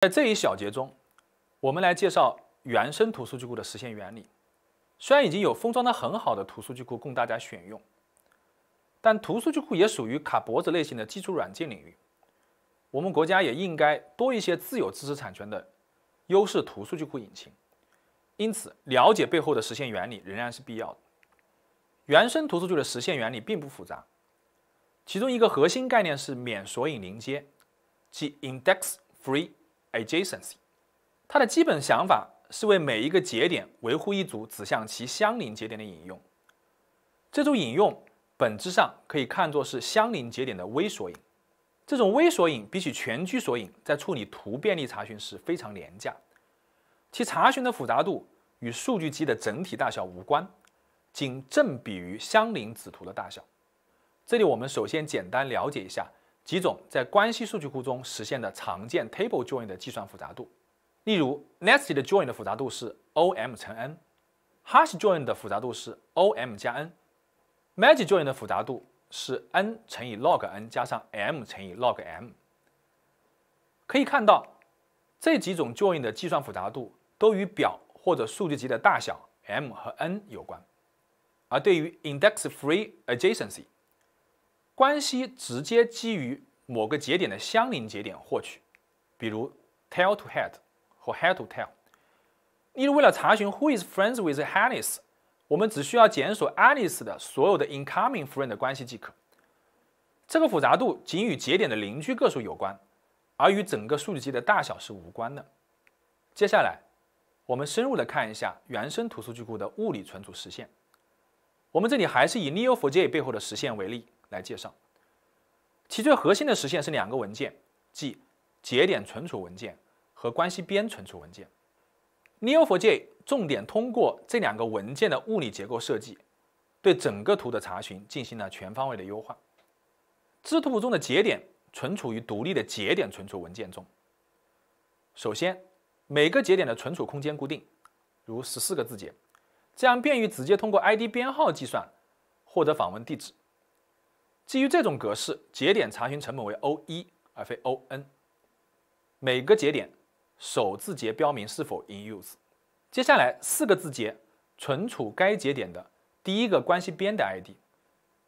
在这一小节中，我们来介绍原生图数据库的实现原理。虽然已经有封装的很好的图数据库供大家选用，但图数据库也属于卡脖子类型的基础软件领域。我们国家也应该多一些自有知识产权的优势图数据库引擎。因此，了解背后的实现原理仍然是必要的。原生图数据的实现原理并不复杂，其中一个核心概念是免索引连接，即 index-free。Adjacency，它的基本想法是为每一个节点维护一组指向其相邻节点的引用。这种引用本质上可以看作是相邻节点的微索引。这种微索引比起全局索引，在处理图遍历查询时非常廉价。其查询的复杂度与数据集的整体大小无关，仅正比于相邻子图的大小。这里我们首先简单了解一下。几种在关系数据库中实现的常见 table join 的计算复杂度，例如 nested join 的复杂度是 O(m) 乘 n，hash join 的复杂度是 O(m) 加 n m a g i c join 的复杂度是 n 乘以 log n 加上 m 乘以 log m。可以看到，这几种 join 的计算复杂度都与表或者数据集的大小 m 和 n 有关，而对于 index-free adjacency。关系直接基于某个节点的相邻节点获取，比如 tail to head 或 head to tail。例如，为了查询 who is friends with Alice，我们只需要检索 Alice 的所有的 incoming friend 关系即可。这个复杂度仅与节点的邻居个数有关，而与整个数据集的大小是无关的。接下来，我们深入的看一下原生图数据库的物理存储实现。我们这里还是以 Neo4j 背后的实现为例。来介绍，其最核心的实现是两个文件，即节点存储文件和关系边存储文件。Neo4j 重点通过这两个文件的物理结构设计，对整个图的查询进行了全方位的优化。知图谱中的节点存储于独立的节点存储文件中。首先，每个节点的存储空间固定，如十四个字节，这样便于直接通过 ID 编号计算获得访问地址。基于这种格式，节点查询成本为 O 1而非 O n。每个节点首字节标明是否 in use，接下来四个字节存储该节点的第一个关系边的 ID，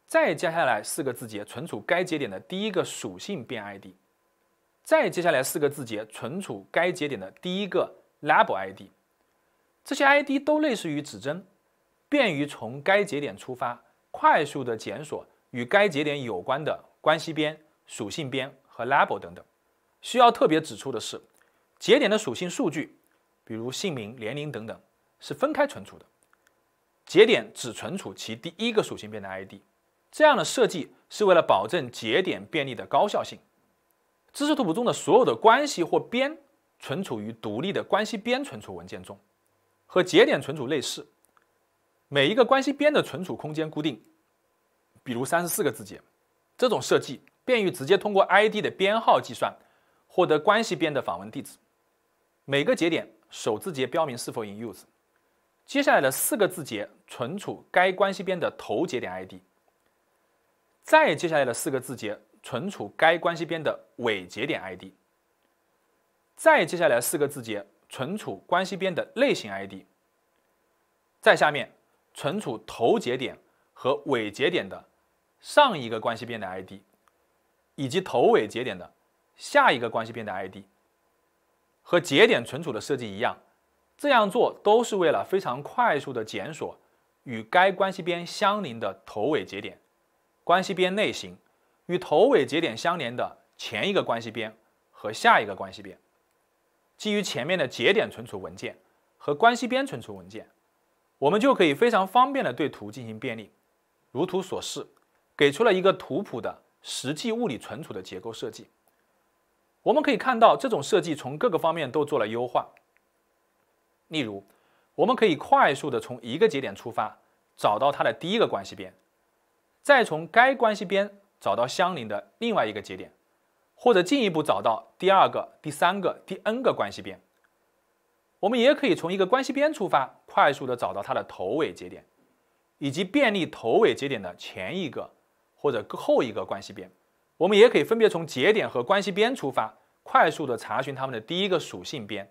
再接下来四个字节存储该节点的第一个属性边 ID，再接下来四个字节存储该节点的第一个 label ID。这些 ID 都类似于指针，便于从该节点出发快速的检索。与该节点有关的关系边、属性边和 label 等等，需要特别指出的是，节点的属性数据，比如姓名、年龄等等，是分开存储的。节点只存储其第一个属性边的 ID。这样的设计是为了保证节点便利的高效性。知识图谱中的所有的关系或边存储于独立的关系边存储文件中，和节点存储类似，每一个关系边的存储空间固定。比如三十四个字节，这种设计便于直接通过 ID 的编号计算获得关系边的访问地址。每个节点首字节标明是否 in use，接下来的四个字节存储该关系边的头节点 ID，再接下来的四个字节存储该关系边的尾节点 ID，再接下来四个字节存储关系边的类型 ID。再下面存储头节点和尾节点的。上一个关系边的 ID，以及头尾节点的下一个关系边的 ID，和节点存储的设计一样，这样做都是为了非常快速的检索与该关系边相邻的头尾节点、关系边类型、与头尾节点相连的前一个关系边和下一个关系边。基于前面的节点存储文件和关系边存储文件，我们就可以非常方便的对图进行便利，如图所示。给出了一个图谱的实际物理存储的结构设计，我们可以看到这种设计从各个方面都做了优化。例如，我们可以快速的从一个节点出发，找到它的第一个关系边，再从该关系边找到相邻的另外一个节点，或者进一步找到第二个、第三个、第 n 个关系边。我们也可以从一个关系边出发，快速的找到它的头尾节点，以及便利头尾节点的前一个。或者后一个关系边，我们也可以分别从节点和关系边出发，快速的查询它们的第一个属性边，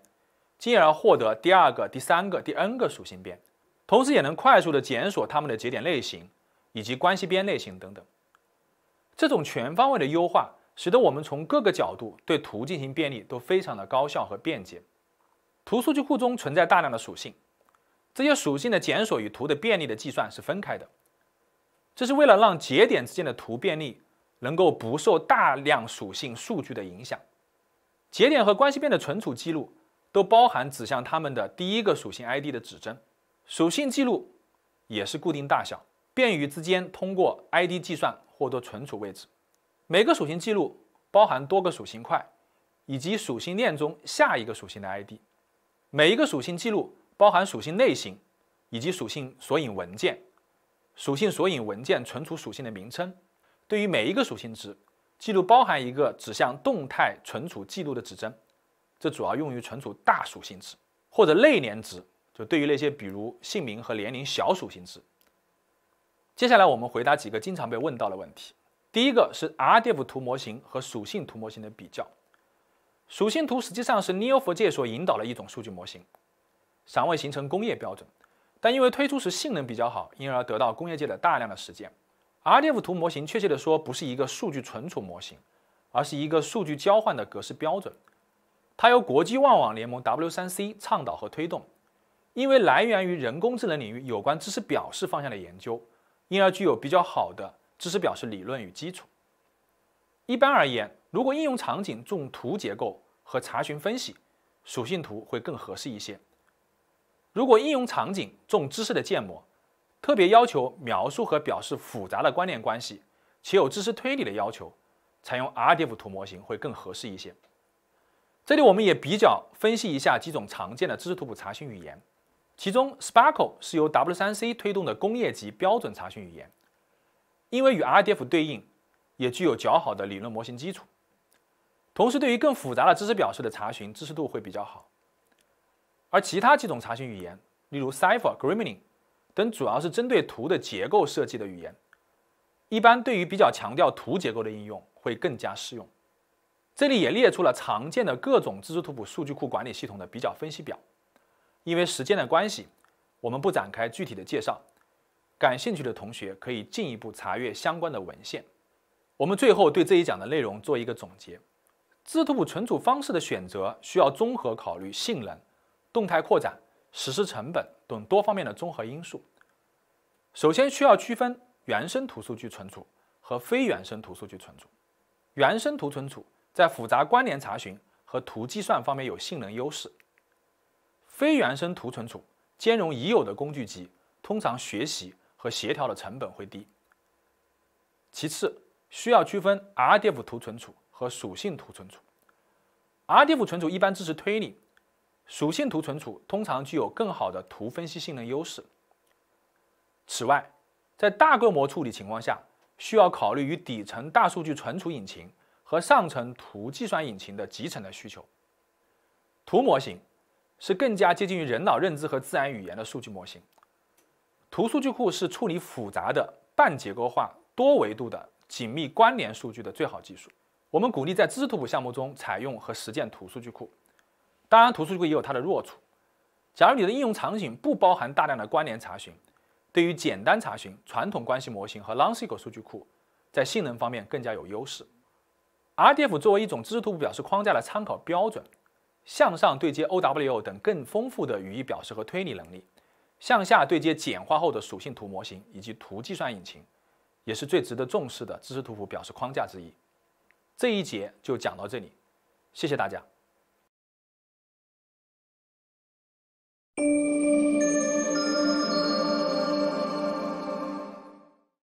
进而获得第二个、第三个、第 n 个属性边，同时也能快速的检索它们的节点类型以及关系边类型等等。这种全方位的优化，使得我们从各个角度对图进行便利都非常的高效和便捷。图数据库中存在大量的属性，这些属性的检索与图的便利的计算是分开的。这是为了让节点之间的图便利能够不受大量属性数据的影响。节点和关系变的存储记录都包含指向它们的第一个属性 ID 的指针。属性记录也是固定大小，便于之间通过 ID 计算获得存储位置。每个属性记录包含多个属性块，以及属性链中下一个属性的 ID。每一个属性记录包含属性类型，以及属性索引文件。属性索引文件存储属性的名称，对于每一个属性值，记录包含一个指向动态存储记录的指针，这主要用于存储大属性值或者类联值，就对于那些比如姓名和年龄小属性值。接下来我们回答几个经常被问到的问题。第一个是 RDF 图模型和属性图模型的比较。属性图实际上是 Neo4j 所引导的一种数据模型，尚未形成工业标准。但因为推出时性能比较好，因而得到工业界的大量的实践。RDF 图模型，确切的说，不是一个数据存储模型，而是一个数据交换的格式标准。它由国际万网联盟 W3C 倡导和推动。因为来源于人工智能领域有关知识表示方向的研究，因而具有比较好的知识表示理论与基础。一般而言，如果应用场景重图结构和查询分析，属性图会更合适一些。如果应用场景重知识的建模，特别要求描述和表示复杂的关联关系，且有知识推理的要求，采用 RDF 图模型会更合适一些。这里我们也比较分析一下几种常见的知识图谱查询语言，其中 Sparkle 是由 W3C 推动的工业级标准查询语言，因为与 RDF 对应，也具有较好的理论模型基础，同时对于更复杂的知识表示的查询，知识度会比较好。而其他几种查询语言，例如 c i p h e r Gremlin 等，主要是针对图的结构设计的语言，一般对于比较强调图结构的应用会更加适用。这里也列出了常见的各种知识图谱数据库管理系统的比较分析表。因为时间的关系，我们不展开具体的介绍，感兴趣的同学可以进一步查阅相关的文献。我们最后对这一讲的内容做一个总结：知识图谱存储方式的选择需要综合考虑性能。动态扩展、实施成本等多方面的综合因素。首先需要区分原生图数据存储和非原生图数据存储。原生图存储在复杂关联查询和图计算方面有性能优势；非原生图存储兼容已有的工具集，通常学习和协调的成本会低。其次需要区分 RDF 图存储和属性图存储。RDF 存储一般支持推理。属性图存储通常具有更好的图分析性能优势。此外，在大规模处理情况下，需要考虑与底层大数据存储引擎和上层图计算引擎的集成的需求。图模型是更加接近于人脑认知和自然语言的数据模型。图数据库是处理复杂的半结构化、多维度的紧密关联数据的最好技术。我们鼓励在知识图谱项目中采用和实践图数据库。当然，数据库也有它的弱处。假如你的应用场景不包含大量的关联查询，对于简单查询，传统关系模型和 l o n g s q l 数据库在性能方面更加有优势。RDF 作为一种知识图谱表示框架的参考标准，向上对接 o w o 等更丰富的语义表示和推理能力，向下对接简化后的属性图模型以及图计算引擎，也是最值得重视的知识图谱表示框架之一。这一节就讲到这里，谢谢大家。Thank you.